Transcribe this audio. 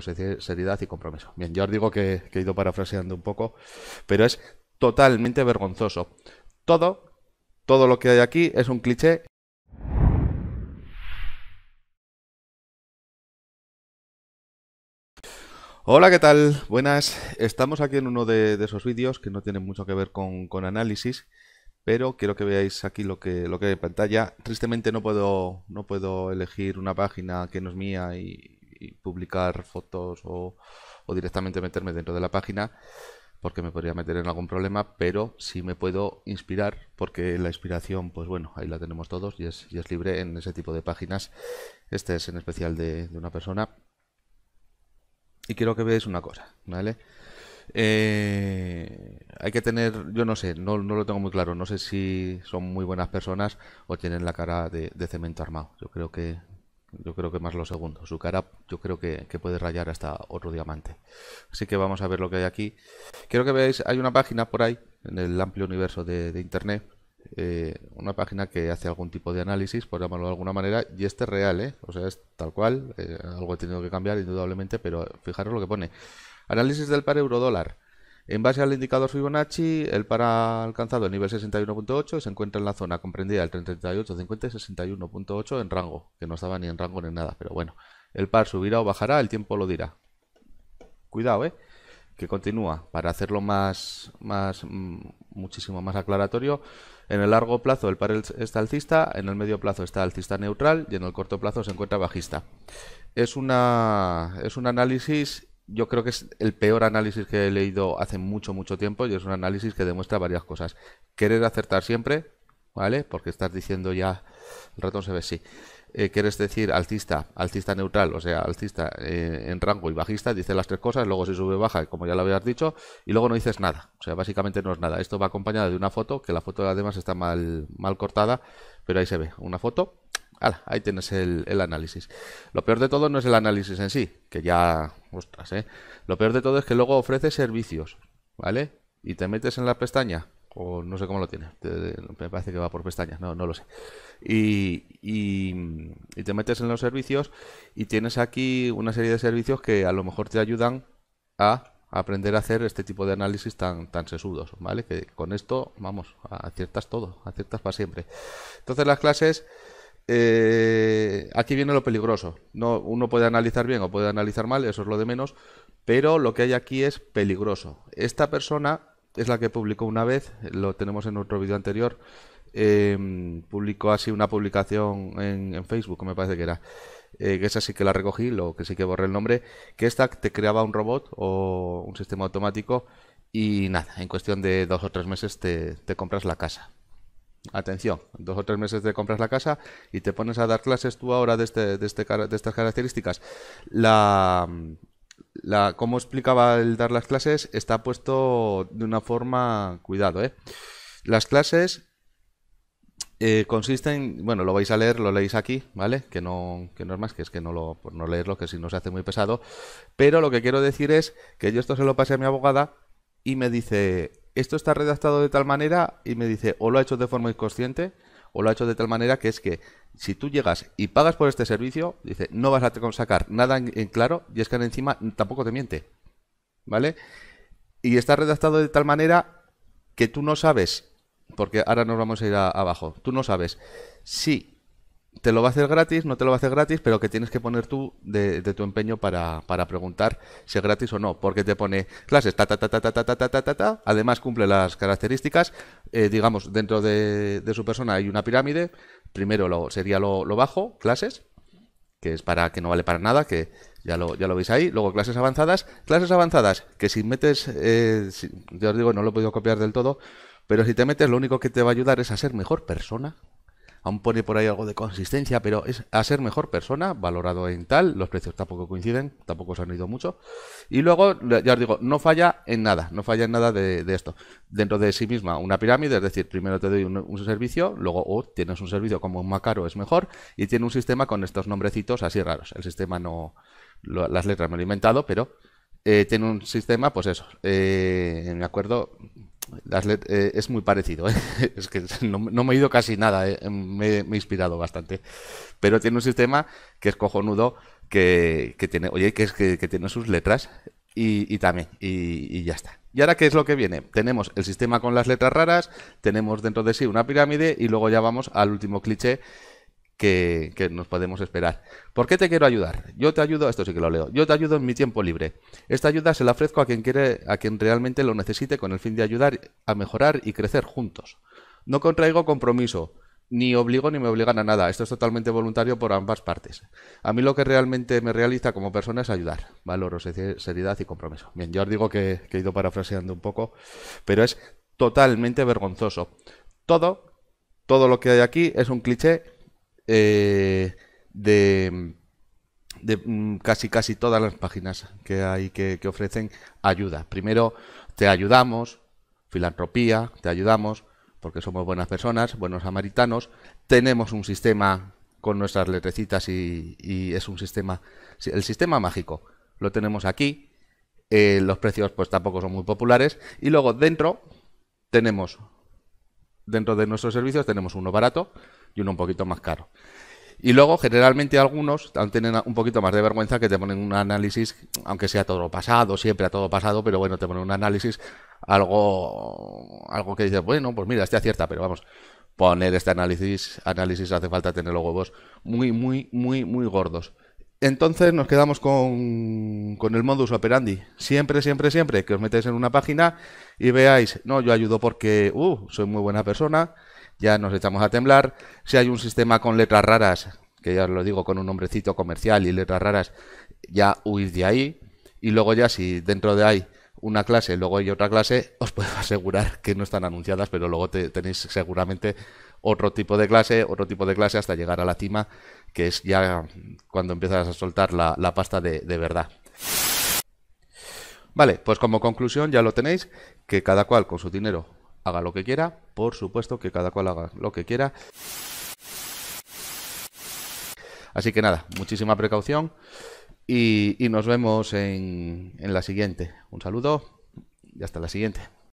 seriedad y compromiso. Bien, yo os digo que, he ido parafraseando un poco, pero es totalmente vergonzoso. Todo, todo lo que hay aquí es un cliché Hola, ¿qué tal? Buenas. Estamos aquí en uno de, esos vídeos que no tienen mucho que ver con, análisis, pero quiero que veáis aquí lo que, lo que hay en pantalla. Tristemente no puedo, no puedo elegir una página que no es mía y, publicar fotos o, directamente meterme dentro de la página porque me podría meter en algún problema, pero si me puedo inspirar porque la inspiración, pues bueno, ahí la tenemos todos y es, libre en ese tipo de páginas. Este es en especial de, una persona. Y quiero que veáis una cosa, ¿vale? Eh, hay que tener, yo no sé, no, lo tengo muy claro, no sé si son muy buenas personas o tienen la cara de cemento armado. Yo creo que yo creo que más lo segundo. Su cara yo creo que, puede rayar hasta otro diamante. Así que vamos a ver lo que hay aquí. Quiero que veáis, hay una página por ahí, en el amplio universo de, Internet, eh, una página que hace algún tipo de análisis, por llamarlo de alguna manera, y este es real, ¿eh? O sea, es tal cual, eh, algo he tenido que cambiar indudablemente, pero fijaros lo que pone. Análisis del par euro dólar. En base al indicador Fibonacci, el par ha alcanzado el nivel 61.8 y se encuentra en la zona comprendida del 38, 50 y 61.8 en rango, que no estaba ni en rango ni en nada, pero bueno, el par subirá o bajará, el tiempo lo dirá. Cuidado, ¿eh? que continúa para hacerlo más, más mm, muchísimo más aclaratorio. En el largo plazo el par está alcista, en el medio plazo está alcista neutral y en el corto plazo se encuentra bajista. Es una es un análisis yo creo que es el peor análisis que he leído hace mucho, mucho tiempo y es un análisis que demuestra varias cosas. Querer acertar siempre, ¿vale? Porque estás diciendo ya, el ratón se ve, sí. Eh, quieres decir alcista, alcista neutral, o sea, alcista eh, en rango y bajista, dice las tres cosas, luego se sube baja, como ya lo habías dicho, y luego no dices nada, o sea, básicamente no es nada. Esto va acompañado de una foto, que la foto además está mal, mal cortada, pero ahí se ve, una foto ahí tienes el, análisis. Lo peor de todo no es el análisis en sí, que ya. Ostras, ¿eh? Lo peor de todo es que luego ofrece servicios, ¿vale? Y te metes en la pestaña, o no sé cómo lo tiene, me parece que va por pestañas, no, no lo sé. Y, y, te metes en los servicios y tienes aquí una serie de servicios que a lo mejor te ayudan a aprender a hacer este tipo de análisis tan, tan sesudos, ¿vale? Que con esto, vamos, aciertas todo, aciertas para siempre. Entonces las clases eh, aquí viene lo peligroso. No, uno puede analizar bien o puede analizar mal, eso es lo de menos, pero lo que hay aquí es peligroso. Esta persona es la que publicó una vez, lo tenemos en otro vídeo anterior, em, publicó así una publicación en, en, Facebook, me parece que era, eh, que esa sí que la recogí, lo que sí que borré el nombre, que esta te creaba un robot o un sistema automático y nada, en cuestión de dos o tres meses te compras la casa. Atención, dos o tres meses de compras la casa y te pones a dar clases tú ahora de, este, de, este de estas características. La, la, como explicaba el dar las clases, está puesto de una forma, cuidado, ¿eh? Las clases eh, consisten, bueno, lo vais a leer, lo leéis aquí, ¿vale? Que no, que no es más, que es que no lo, por no leerlo, que si no se hace muy pesado. Pero lo que quiero decir es que yo esto se lo pasé a mi abogada y me dice, esto está redactado de tal manera y me dice, o lo ha hecho de forma inconsciente, o lo ha hecho de tal manera que es que si tú llegas y pagas por este servicio, dice, no vas a sacar nada en, claro y es que encima tampoco te miente. ¿Vale? Y está redactado de tal manera que tú no sabes, porque ahora nos vamos a ir abajo, tú no sabes si te lo va a hacer gratis, no te lo va a hacer gratis, pero que tienes que poner tú de, tu empeño para, preguntar si es gratis o no, porque te pone clases, ta, ta, ta, ta, ta, ta, ta, además cumple las características, digamos, dentro de, su persona hay una pirámide, primero lo, sería lo, bajo, clases, que es para que no vale para nada, que ya lo, ya lo veis ahí, luego clases avanzadas, clases avanzadas, que si metes, Yo os digo, no lo he podido copiar del todo, pero si te metes lo único que te va a ayudar es a ser mejor persona, aún pone por ahí algo de consistencia, pero es a ser mejor persona, valorado en tal, los precios tampoco coinciden, tampoco se han ido mucho. Y luego, ya os digo, no falla en nada, no falla en nada de, esto. Dentro de sí misma, una pirámide, es decir, primero te doy un, servicio, luego oh, tienes un servicio como un Macaro es mejor, y tiene un sistema con estos nombrecitos así raros. El sistema no, las letras me lo he inventado, pero... Eh, tiene un sistema, pues eso, eh, me acuerdo, eh, es muy parecido, ¿eh? es que no, me he ido casi nada, ¿eh? me, he inspirado bastante. Pero tiene un sistema que es cojonudo, que, que tiene, oye, que, es, tiene sus letras y, y también, y, ya está. ¿Y ahora qué es lo que viene? Tenemos el sistema con las letras raras, tenemos dentro de sí una pirámide y luego ya vamos al último cliché que, nos podemos esperar. ¿Por qué te quiero ayudar? Yo te ayudo, esto sí que lo leo, yo te ayudo en mi tiempo libre. Esta ayuda se la ofrezco a quien quiere, a quien realmente lo necesite con el fin de ayudar a mejorar y crecer juntos. No contraigo compromiso, ni obligo ni me obligan a nada. Esto es totalmente voluntario por ambas partes. A mí lo que realmente me realiza como persona es ayudar. Valoro seriedad y compromiso. Bien, yo os digo que, que he ido parafraseando un poco, pero es totalmente vergonzoso. Todo, todo lo que hay aquí es un cliché eh, de, mm, casi casi todas las páginas que hay que, ofrecen ayuda. Primero, te ayudamos, filantropía, te ayudamos, porque somos buenas personas, buenos samaritanos, tenemos un sistema con nuestras letrecitas y, es un sistema, el sistema mágico, lo tenemos aquí, eh, los precios pues tampoco son muy populares, y luego dentro tenemos dentro de nuestros servicios tenemos uno barato y uno un poquito más caro. Y luego, generalmente, algunos tienen un poquito más de vergüenza que te ponen un análisis, aunque sea todo pasado, siempre a todo pasado, pero bueno, te ponen un análisis, algo, algo que dices, bueno, pues mira, está acierta, pero vamos, poner este análisis, análisis hace falta tener los huevos muy, muy, muy, muy gordos. Entonces nos quedamos con, el modus operandi. Siempre, siempre, siempre que os metéis en una página y veáis, no, yo ayudo porque uh, soy muy buena persona, ya nos echamos a temblar. Si hay un sistema con letras raras, que ya os lo digo, con un nombrecito comercial y letras raras, ya huir de ahí. Y luego ya si dentro de ahí una clase, luego hay otra clase, os puedo asegurar que no están anunciadas, pero luego tenéis seguramente otro tipo de clase, otro tipo de clase, hasta llegar a la cima, que es ya cuando empiezas a soltar la, pasta de, verdad. Vale, pues como conclusión ya lo tenéis, que cada cual con su dinero haga lo que quiera, por supuesto que cada cual haga lo que quiera. Así que nada, muchísima precaución y, nos vemos en la siguiente. Un saludo y hasta la siguiente.